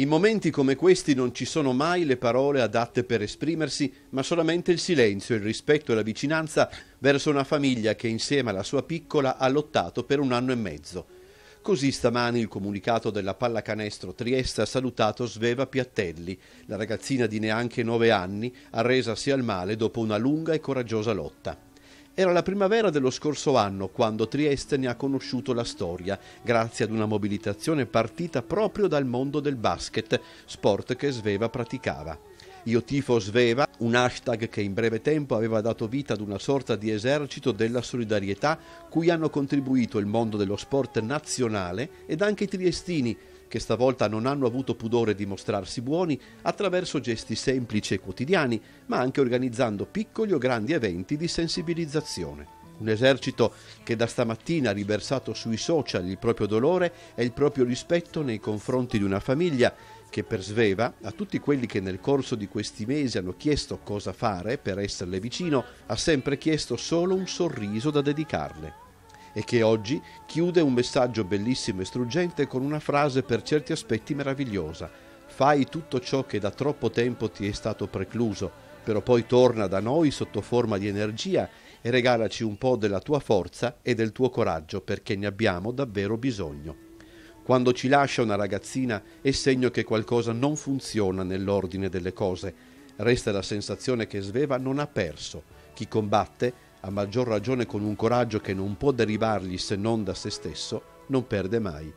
In momenti come questi non ci sono mai le parole adatte per esprimersi, ma solamente il silenzio, il rispetto e la vicinanza verso una famiglia che insieme alla sua piccola ha lottato per un anno e mezzo. Così stamani il comunicato della pallacanestro Trieste ha salutato Sveva Piattelli, la ragazzina di neanche nove anni, arresasi al male dopo una lunga e coraggiosa lotta. Era la primavera dello scorso anno quando Trieste ne ha conosciuto la storia, grazie ad una mobilitazione partita proprio dal mondo del basket, sport che Sveva praticava. Io tifo Sveva, un hashtag che in breve tempo aveva dato vita ad una sorta di esercito della solidarietà cui hanno contribuito il mondo dello sport nazionale ed anche i triestini, che stavolta non hanno avuto pudore di mostrarsi buoni attraverso gesti semplici e quotidiani, ma anche organizzando piccoli o grandi eventi di sensibilizzazione. Un esercito che da stamattina ha riversato sui social il proprio dolore e il proprio rispetto nei confronti di una famiglia che per Sveva, a tutti quelli che nel corso di questi mesi hanno chiesto cosa fare per esserle vicino, ha sempre chiesto solo un sorriso da dedicarle e che oggi chiude un messaggio bellissimo e struggente con una frase per certi aspetti meravigliosa. Fai tutto ciò che da troppo tempo ti è stato precluso, però poi torna da noi sotto forma di energia e regalaci un po' della tua forza e del tuo coraggio perché ne abbiamo davvero bisogno. Quando ci lascia una ragazzina è segno che qualcosa non funziona nell'ordine delle cose. Resta la sensazione che Sveva non ha perso. Chi combatte a maggior ragione con un coraggio che non può derivargli se non da se stesso, non perde mai